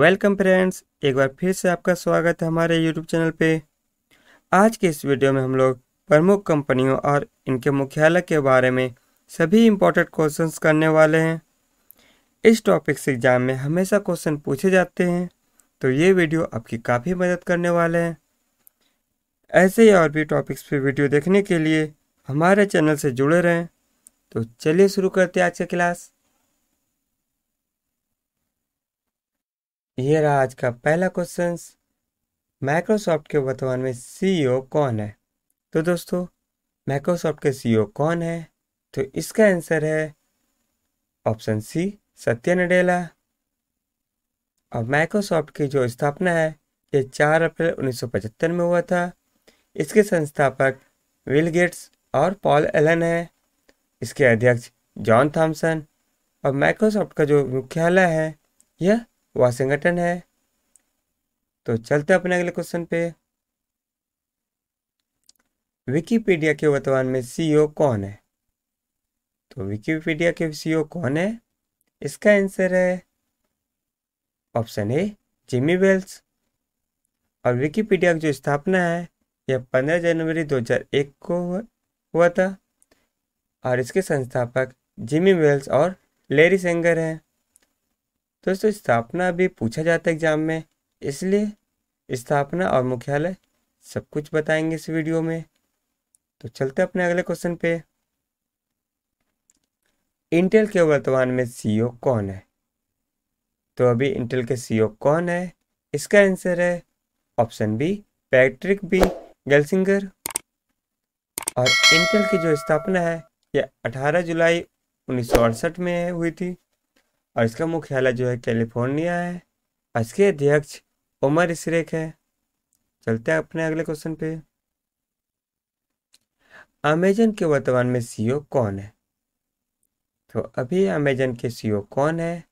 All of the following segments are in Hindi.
वेलकम फ्रेंड्स एक बार फिर से आपका स्वागत है हमारे यूट्यूब चैनल पे आज के इस वीडियो में हम लोग प्रमुख कंपनियों और इनके मुख्यालय के बारे में सभी इम्पोर्टेंट क्वेश्चंस करने वाले हैं इस टॉपिक से एग्जाम में हमेशा क्वेश्चन पूछे जाते हैं तो ये वीडियो आपकी काफ़ी मदद करने वाले हैं ऐसे ही और भी टॉपिक्स पर वीडियो देखने के लिए हमारे चैनल से जुड़े रहें तो चलिए शुरू करते हैं आज का क्लास ये रहा आज का पहला क्वेश्चन माइक्रोसॉफ्ट के वर्तमान में सीईओ e कौन है तो दोस्तों माइक्रोसॉफ्ट के सीईओ e कौन है तो इसका आंसर है ऑप्शन सी सत्य नडेला और माइक्रोसॉफ्ट की जो स्थापना है ये 4 अप्रैल 1975 में हुआ था इसके संस्थापक विल गेट्स और पॉल एलन है इसके अध्यक्ष जॉन थॉमसन और माइक्रोसॉफ्ट का जो मुख्यालय है यह वाशिंगटन है तो चलते अपने अगले क्वेश्चन पे विकीपीडिया के वर्तमान में सीईओ e कौन है तो विकीपीडिया के सीईओ e कौन है इसका आंसर है ऑप्शन ए जिमी वेल्स और विकीपीडिया की जो स्थापना है यह 15 जनवरी 2001 को हुआ था और इसके संस्थापक जिमी वेल्स और लेरी सेंगर हैं दोस्तों स्थापना भी पूछा जाता है एग्जाम में इसलिए स्थापना और मुख्यालय सब कुछ बताएंगे इस वीडियो में तो चलते अपने अगले क्वेश्चन पे इंटेल के वर्तमान में सीईओ कौन है तो अभी इंटेल के सीईओ कौन है इसका आंसर है option B Patrick B Gelsinger और इंटेल की जो स्थापना है यह 18 जुलाई उन्नीस में हुई थी और इसका मुख्यालय जो है कैलिफोर्निया है और इसके अध्यक्ष उमर इसरेक है चलते हैं अपने अगले क्वेश्चन पे अमेजन के वर्तमान में सीईओ कौन है तो अभी अमेजन के सीईओ कौन है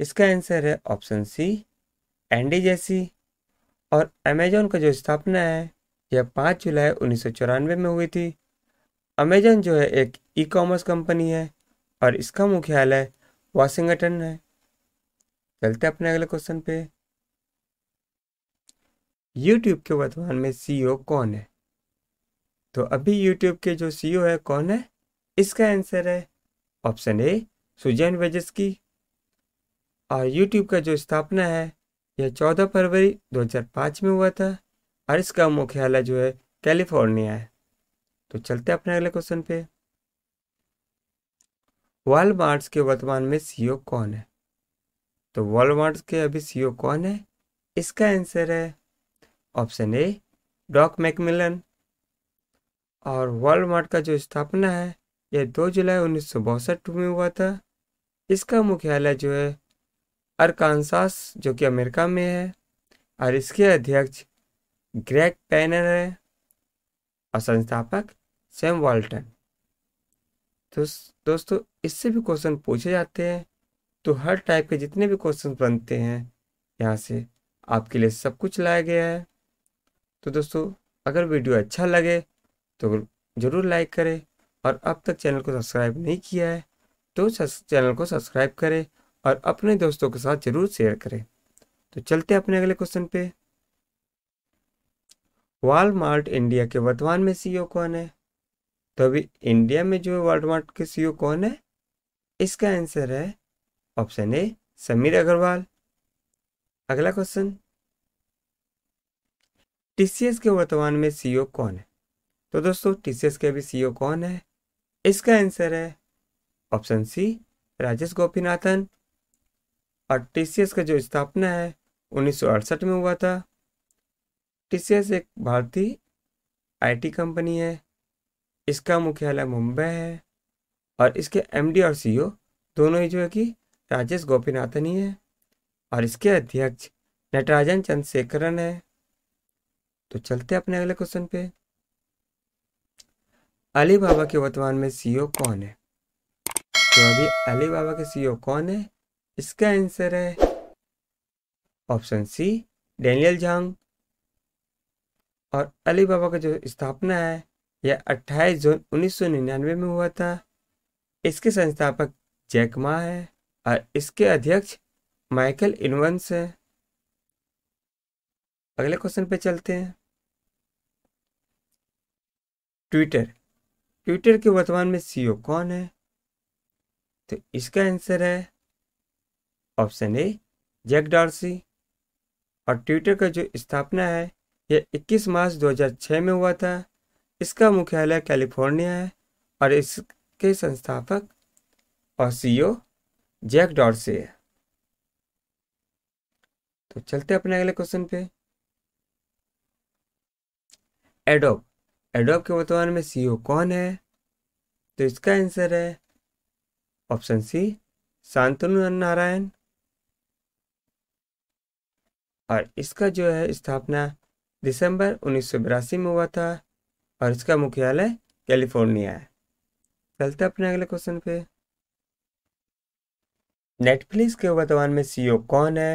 इसका आंसर है ऑप्शन सी एंडी जेसी और अमेजन का जो स्थापना है यह पाँच जुलाई उन्नीस में हुई थी अमेजन जो है एक ई कॉमर्स कंपनी है और इसका मुख्यालय वाशिंगटन है चलते अपने अगले क्वेश्चन पे यूट्यूब के वर्तमान में सीईओ e कौन है तो अभी यूट्यूब के जो सीईओ e है कौन है इसका आंसर है ऑप्शन ए सुजैन वेजस्की और यूट्यूब का जो स्थापना है यह 14 फरवरी 2005 में हुआ था और इसका मुख्यालय जो है कैलिफोर्निया है तो चलते अपने अगले क्वेश्चन पे वॉलमार्ट्स के वर्तमान में सीईओ e कौन है तो वॉलमार्ट्स के अभी सीईओ e कौन है इसका आंसर है ऑप्शन ए डॉक मैकमिलन और वॉलमार्ट का जो स्थापना है यह 2 जुलाई उन्नीस में हुआ था इसका मुख्यालय जो है अरकानसास जो कि अमेरिका में है और इसके अध्यक्ष ग्रेग पैनर है और संस्थापक सैम वॉल्टन तो दोस्तों इससे भी क्वेश्चन पूछे जाते हैं तो हर टाइप के जितने भी क्वेश्चन बनते हैं यहाँ से आपके लिए सब कुछ लाया गया है तो दोस्तों अगर वीडियो अच्छा लगे तो ज़रूर लाइक करें और अब तक चैनल को सब्सक्राइब नहीं किया है तो चैनल को सब्सक्राइब करें और अपने दोस्तों के साथ ज़रूर शेयर करें तो चलते हैं अपने अगले क्वेश्चन पे वॉलमार्ट इंडिया के वर्तमान में सीईओ e कौन है तो अभी इंडिया में जो है वालमार्ट के सीईओ e कौन है इसका आंसर है ऑप्शन ए समीर अग्रवाल अगला क्वेश्चन टीसीएस के वर्तमान में सीईओ e कौन है तो दोस्तों टीसीएस के अभी सीईओ e कौन है इसका आंसर है ऑप्शन सी राजेश गोपीनाथन और टीसीएस का जो स्थापना है उन्नीस में हुआ था टीसीएस एक भारतीय आईटी कंपनी है इसका मुख्यालय मुंबई है और इसके एमडी और सीईओ दोनों ही जो है कि राजेश गोपीनाथन ही है और इसके अध्यक्ष नटराजन चंद्रशेखरन है तो चलते अपने अगले क्वेश्चन पे अली बाबा के वर्तमान में सीईओ कौन है तो अभी अली बाबा के सीईओ कौन है इसका आंसर है ऑप्शन सी डेनियल झांग और अली बाबा का जो स्थापना है यह 28 जून 1999 में हुआ था इसके संस्थापक जैक मा है और इसके अध्यक्ष माइकल इनवंस है अगले क्वेश्चन पे चलते हैं ट्विटर ट्विटर के वर्तमान में सीईओ कौन है तो इसका आंसर है ऑप्शन ए जैक डॉर्सी और ट्विटर का जो स्थापना है यह 21 मार्च 2006 में हुआ था इसका मुख्यालय कैलिफोर्निया है और इसके संस्थापक और सीईओ जैक डॉर्से है तो चलते अपने अगले क्वेश्चन पे एडोब एडोब के वर्तमान में सीईओ कौन है तो इसका आंसर है ऑप्शन सी शांतनु नारायण और इसका जो है स्थापना दिसंबर उन्नीस में हुआ था और इसका मुख्यालय कैलिफोर्निया है चलते अपने अगले क्वेश्चन पे नेटफ्लिक्स के वर्तमान में सीईओ e कौन है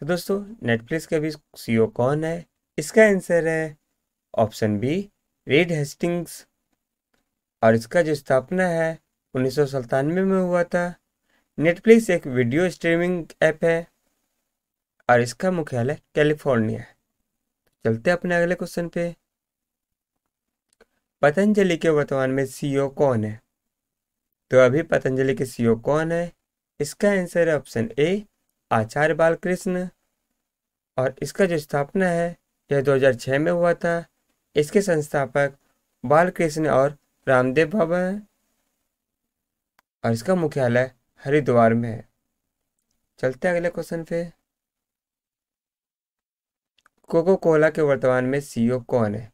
तो दोस्तों नेटफ्लिक्स के भी सीईओ e कौन है इसका आंसर है ऑप्शन बी रेड हेस्टिंग्स और इसका जो स्थापना है उन्नीस में हुआ था नेटफ्लिक्स एक वीडियो स्ट्रीमिंग ऐप है और इसका मुख्यालय कैलिफोर्निया है चलते अपने अगले क्वेश्चन पे पतंजलि के वर्तमान में सीईओ कौन है तो अभी पतंजलि के सीईओ कौन है इसका आंसर है ऑप्शन ए आचार्य बालकृष्ण और इसका जो स्थापना है यह 2006 में हुआ था इसके संस्थापक बालकृष्ण और रामदेव बाबा हैं और इसका मुख्यालय हरिद्वार में है चलते अगले क्वेश्चन पे कोको कोला के वर्तमान में सीईओ कौन है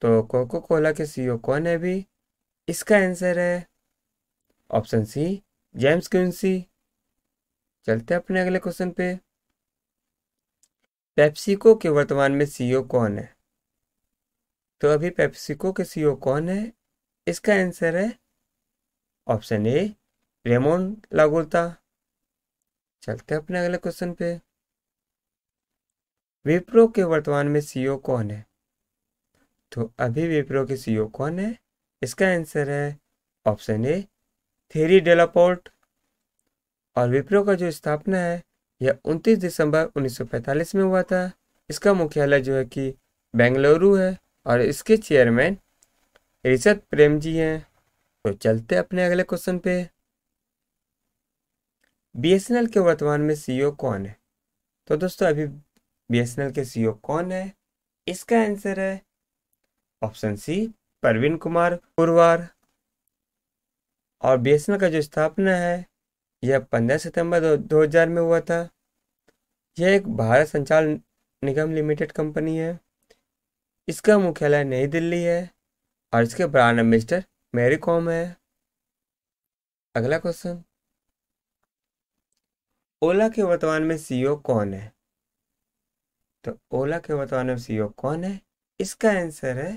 तो कोको कोला के सीईओ e कौन है अभी इसका आंसर है ऑप्शन सी जेम्स क्यूंसी चलते हैं अपने अगले क्वेश्चन पे पेप्सिको के वर्तमान में सीईओ e कौन है तो अभी पेप्सिको के सीईओ e कौन है इसका आंसर है ऑप्शन ए रेमोन लागोता चलते हैं अपने अगले क्वेश्चन पे विप्रो के वर्तमान में सीईओ कौन है तो अभी विप्रो के सीईओ कौन है इसका आंसर है ऑप्शन ए थेरी डेलापोर्ट और विप्रो का जो स्थापना है यह 29 दिसंबर 1945 में हुआ था इसका मुख्यालय जो है कि बेंगलुरु है और इसके चेयरमैन रिशद प्रेम जी हैं तो चलते अपने अगले क्वेश्चन पे बीएसएनएल के वर्तमान में सीईओ कौन है तो दोस्तों अभी बीएसएनएल के सीईओ कौन है इसका आंसर है ऑप्शन सी परवीन कुमार पुरवार और बीएसएनएल का जो स्थापना है यह 15 सितंबर 2000 में हुआ था यह एक भारत संचार निगम लिमिटेड कंपनी है इसका मुख्यालय नई दिल्ली है और इसके ब्रांड मिस्टर मेरी कॉम है अगला क्वेश्चन ओला के वर्तमान में सीईओ कौन है तो ओला के वर्तमान में सीईओ कौन है इसका आंसर है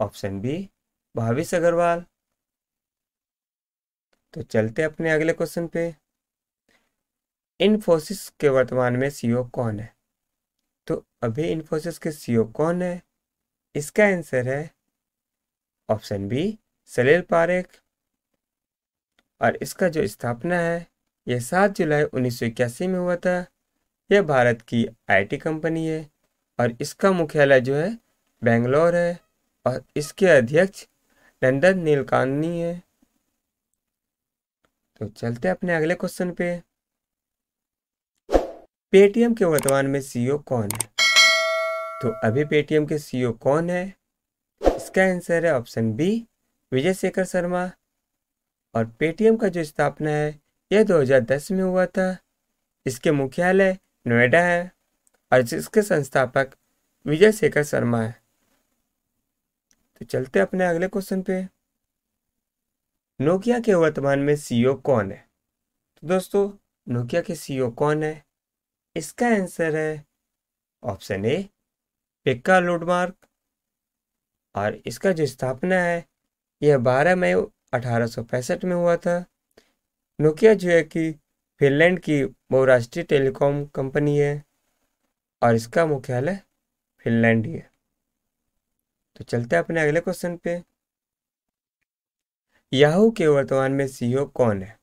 ऑप्शन बी भाविश अग्रवाल तो चलते अपने अगले क्वेश्चन पे इन्फोसिस के वर्तमान में सीईओ कौन है तो अभी इन्फोसिस के सीईओ कौन है इसका आंसर है ऑप्शन बी सलील पारेख और इसका जो स्थापना है यह सात जुलाई उन्नीस में हुआ था यह भारत की आईटी कंपनी है और इसका मुख्यालय जो है बेंगलोर है और इसके अध्यक्ष नंदन नीलकानी है तो चलते अपने अगले क्वेश्चन पे पेटीएम के वर्तमान में सीईओ e कौन है तो अभी पेटीएम के सीईओ e कौन है इसका आंसर है ऑप्शन बी विजय शेखर शर्मा और पेटीएम का जो स्थापना है यह 2010 में हुआ था इसके मुख्यालय नोएडा है और इसके संस्थापक विजय शेखर शर्मा है तो चलते अपने अगले क्वेश्चन पे नोकिया के वर्तमान में सीईओ e कौन है तो दोस्तों नोकिया के सीईओ e कौन है इसका आंसर है ऑप्शन ए पिक्का लोडमार्क और इसका जो स्थापना है यह 12 मई अठारह में हुआ था नोकिया जो है कि फिनलैंड की बहुराष्ट्रीय टेलीकॉम कंपनी है और इसका मुख्यालय फिनलैंड ही है तो चलते हैं अपने अगले क्वेश्चन पे याहू के वर्तमान में सीईओ कौन है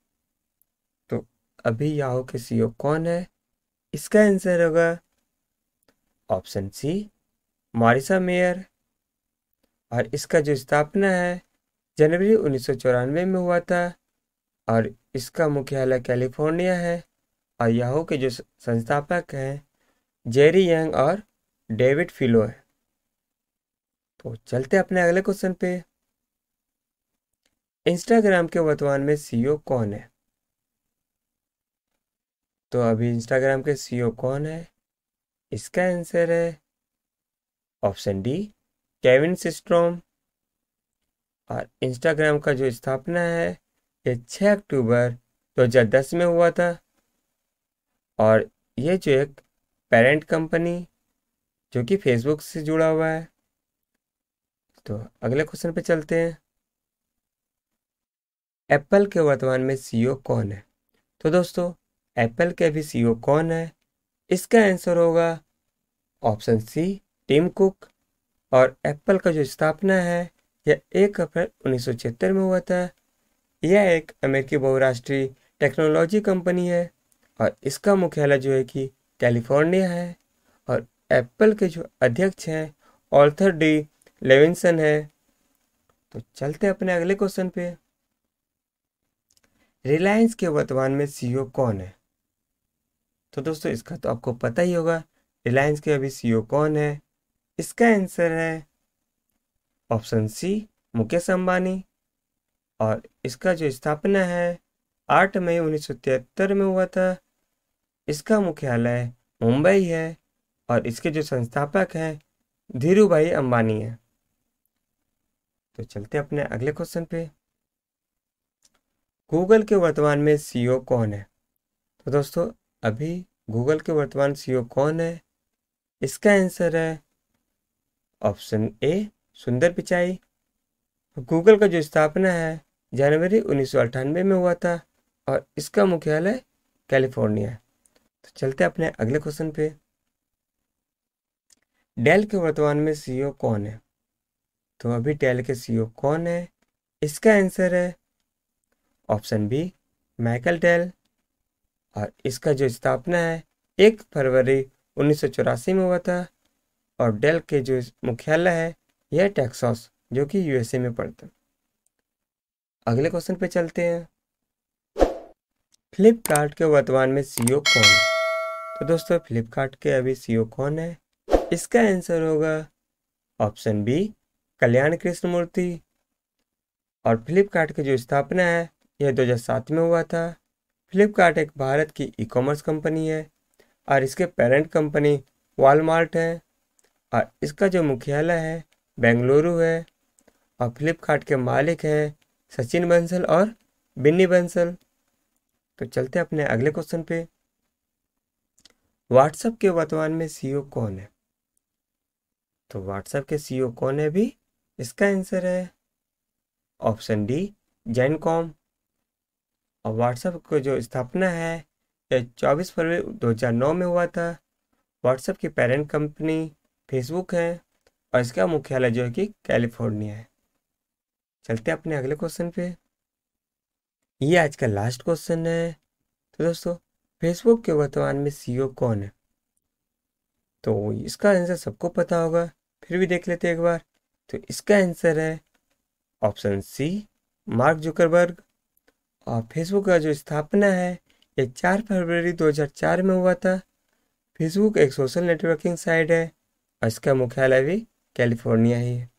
तो अभी याहू के सीईओ कौन है इसका आंसर होगा ऑप्शन सी मॉरिसा मेयर और इसका जो स्थापना है जनवरी उन्नीस में हुआ था और इसका मुख्यालय कैलिफोर्निया है और याहू के जो संस्थापक हैं जेरी यंग और डेविड फिलो हैं तो चलते अपने अगले क्वेश्चन पे इंस्टाग्राम के वर्तमान में सीईओ e कौन है तो अभी इंस्टाग्राम के सीईओ e कौन है इसका आंसर है ऑप्शन डी केविन सिस्ट्रोम और इंस्टाग्राम का जो स्थापना है ये 6 अक्टूबर 2010 में हुआ था और ये जो एक पेरेंट कंपनी जो कि फेसबुक से जुड़ा हुआ है तो अगले क्वेश्चन पे चलते हैं एप्पल के वर्तमान में सीईओ e कौन है तो दोस्तों एप्पल के अभी सीईओ e कौन है इसका आंसर होगा ऑप्शन सी टीम कुक और एप्पल का जो स्थापना है यह एक अप्रैल उन्नीस में हुआ था यह एक अमेरिकी बहुराष्ट्रीय टेक्नोलॉजी कंपनी है और इसका मुख्यालय जो है कि कैलिफोर्निया है और एप्पल के जो अध्यक्ष हैं ऑल्थर डी लेविनसन है तो चलते हैं अपने अगले क्वेश्चन पे रिलायंस के वर्तमान में सीईओ e कौन है तो दोस्तों इसका तो आपको पता ही होगा रिलायंस के अभी सीईओ e कौन है इसका आंसर है ऑप्शन सी मुकेश अंबानी और इसका जो स्थापना है आठ मई उन्नीस में हुआ था इसका मुख्यालय मुंबई है और इसके जो संस्थापक हैं धीरू भाई अम्बानी हैं तो चलते अपने अगले क्वेश्चन पे गूगल के वर्तमान में सीईओ e कौन है तो दोस्तों अभी गूगल के वर्तमान सीईओ e कौन है इसका आंसर है ऑप्शन ए सुंदर पिचाई गूगल का जो स्थापना है जनवरी उन्नीस में हुआ था और इसका मुख्यालय कैलिफोर्निया तो चलते अपने अगले क्वेश्चन पे डेल के वर्तमान में सीईओ e कौन है तो अभी टेल के सीईओ e कौन है इसका आंसर है ऑप्शन बी माइकल टेल और इसका जो स्थापना है एक फरवरी उन्नीस में हुआ था और डेल के जो मुख्यालय है यह टेक्सास जो कि यूएसए में पड़ता अगले क्वेश्चन पे चलते हैं फ्लिपकार्ट के वर्तमान में सीईओ e कौन है तो दोस्तों फ्लिपकार्ट के अभी सीईओ e कौन है इसका आंसर होगा ऑप्शन बी कल्याण कृष्ण मूर्ति और फ्लिपकार्ट की जो स्थापना है यह 2007 में हुआ था फ्लिपकार्ट एक भारत की ई कॉमर्स कंपनी है और इसके पेरेंट कंपनी वॉलमार्ट है और इसका जो मुख्यालय है बेंगलुरु है और फ्लिपकार्ट के मालिक हैं सचिन बंसल और बिन्नी बंसल तो चलते हैं अपने अगले क्वेश्चन पे व्हाट्सएप के वर्तमान में सीईओ e कौन है तो व्हाट्सएप के सीईओ e कौन है भी इसका आंसर है ऑप्शन डी जैन कॉम और व्हाट्सएप को जो स्थापना है यह 24 फरवरी 2009 में हुआ था व्हाट्सएप की पेरेंट कंपनी फेसबुक है और इसका मुख्यालय जो है कि कैलिफोर्निया है चलते हैं अपने अगले क्वेश्चन पे ये आज का लास्ट क्वेश्चन है तो दोस्तों फेसबुक के वर्तमान में सीईओ e कौन है तो इसका आंसर सबको पता होगा फिर भी देख लेते एक बार तो इसका आंसर है ऑप्शन सी मार्क जुकरबर्ग और फेसबुक का जो स्थापना है ये 4 फरवरी 2004 में हुआ था फेसबुक एक सोशल नेटवर्किंग साइट है और इसका मुख्यालय भी कैलिफोर्निया ही है